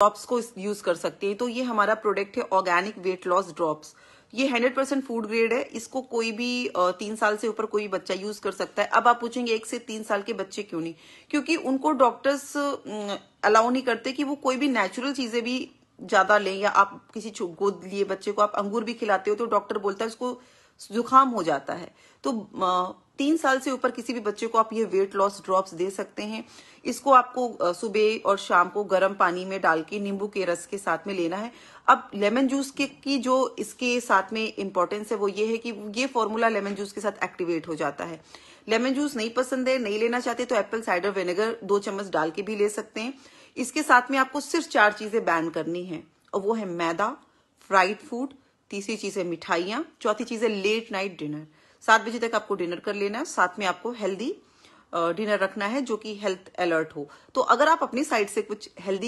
drops को use कर सकते हैं तो ये हमारा प्रोडक्ट है ऑर्गेनिक वेट लॉस ड्रॉप्स ये हंड्रेड परसेंट फूड ग्रेड है इसको कोई भी तीन साल से ऊपर कोई बच्चा यूज कर सकता है अब आप पूछेंगे एक से तीन साल के बच्चे क्यों नहीं क्योंकि उनको डॉक्टर्स अलाउ नहीं करते कि वो कोई भी नेचुरल चीजें भी ज्यादा लें या आप किसी गोद लिए बच्चे को आप अंगूर भी खिलाते हो तो डॉक्टर बोलता है उसको जुकाम हो जाता है तो तीन साल से ऊपर किसी भी बच्चे को आप ये वेट लॉस ड्रॉप्स दे सकते हैं इसको आपको सुबह और शाम को गर्म पानी में डाल के नींबू के रस के साथ में लेना है अब लेमन जूस के की जो इसके साथ में इंपॉर्टेंस है वो ये है कि ये फॉर्मूला लेमन जूस के साथ एक्टिवेट हो जाता है लेमन जूस नहीं पसंद है नहीं लेना चाहते तो एप्पल साइडर विनेगर दो चम्मच डाल के भी ले सकते हैं इसके साथ में आपको सिर्फ चार चीजें बैन करनी है और वो है मैदा फ्राइड फूड तीसरी चीज है मिठाइयां चौथी चीज है लेट नाइट डिनर सात बजे तक आपको डिनर कर लेना है साथ में आपको हेल्दी डिनर रखना है जो कि हेल्थ अलर्ट हो तो अगर आप अपनी साइड से कुछ हेल्दी